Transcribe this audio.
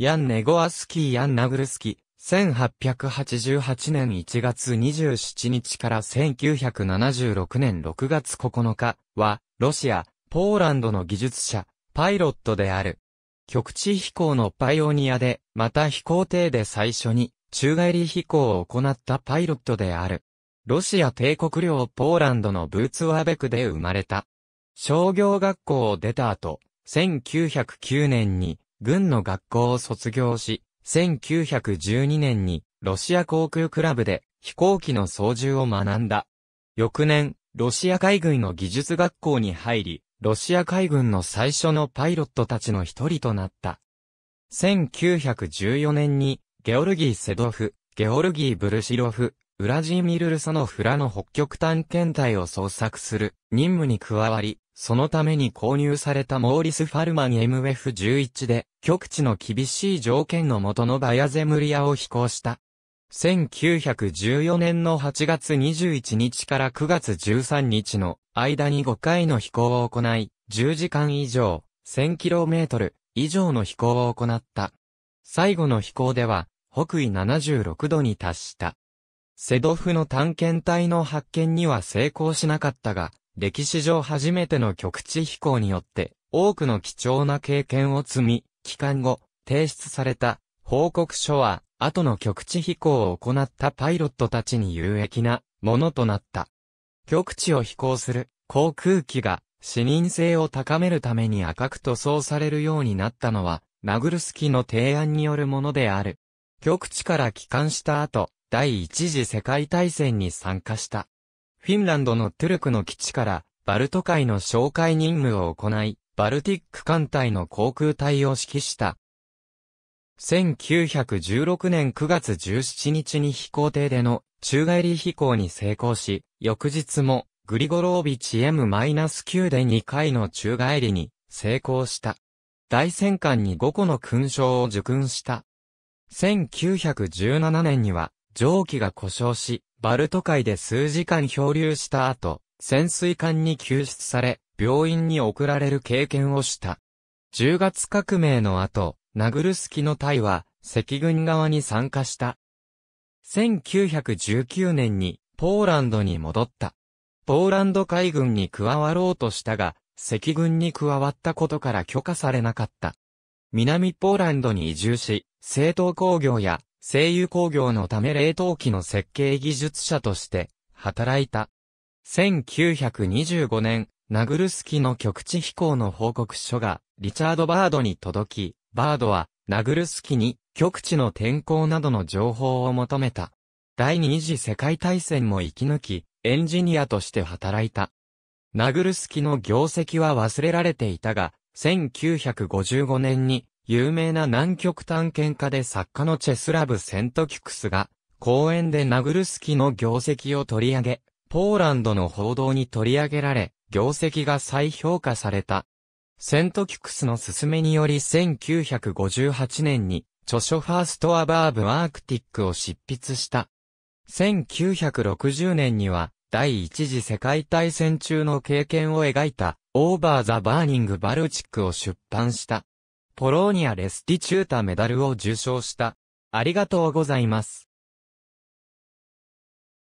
ヤン・ネゴアスキー・ヤン・ナグルスキ、1888年1月27日から1976年6月9日は、ロシア、ポーランドの技術者、パイロットである。極地飛行のパイオニアで、また飛行艇で最初に、宙返り飛行を行ったパイロットである。ロシア帝国領ポーランドのブーツワーベクで生まれた。商業学校を出た後、1909年に軍の学校を卒業し、1912年にロシア航空クラブで飛行機の操縦を学んだ。翌年、ロシア海軍の技術学校に入り、ロシア海軍の最初のパイロットたちの一人となった。1914年に、ゲオルギー・セドフ、ゲオルギー・ブルシロフ、ウラジーミル・ルソノフラの北極探検隊を捜索する任務に加わり、そのために購入されたモーリス・ファルマン MF11 で、極地の厳しい条件のもとのバヤゼムリアを飛行した。1914年の8月21日から9月13日の間に5回の飛行を行い、10時間以上、1000km 以上の飛行を行った。最後の飛行では、北緯76度に達した。セドフの探検隊の発見には成功しなかったが、歴史上初めての局地飛行によって、多くの貴重な経験を積み、帰還後、提出された報告書は、後の局地飛行を行ったパイロットたちに有益なものとなった。極地を飛行する航空機が視認性を高めるために赤く塗装されるようになったのは、ナグルスキの提案によるものである。極地から帰還した後、第一次世界大戦に参加した。フィンランドのトゥルクの基地から、バルト海の哨戒任務を行い、バルティック艦隊の航空隊を指揮した。1916年9月17日に飛行艇での宙返り飛行に成功し、翌日もグリゴロービチ M-9 で2回の宙返りに成功した。大戦艦に5個の勲章を受勲した。1917年には蒸気が故障し、バルト海で数時間漂流した後、潜水艦に救出され、病院に送られる経験をした。10月革命の後、ナグルスキの隊は、赤軍側に参加した。1919年に、ポーランドに戻った。ポーランド海軍に加わろうとしたが、赤軍に加わったことから許可されなかった。南ポーランドに移住し、製党工業や声優工業のため冷凍機の設計技術者として働いた。1925年、ナグルスキの極地飛行の報告書がリチャード・バードに届き、バードはナグルスキに極地の天候などの情報を求めた。第二次世界大戦も生き抜き、エンジニアとして働いた。ナグルスキの業績は忘れられていたが、1955年に有名な南極探検家で作家のチェスラブ・セントキュクスが、公演でナグルスキの業績を取り上げ、ポーランドの報道に取り上げられ、業績が再評価された。セントキュクスの勧めにより1958年に、著書ファーストアバーブアークティックを執筆した。1960年には、第一次世界大戦中の経験を描いた、オーバー・ザ・バーニング・バルチックを出版した。ポローニア・レスティチュータメダルを受賞した。ありがとうございます。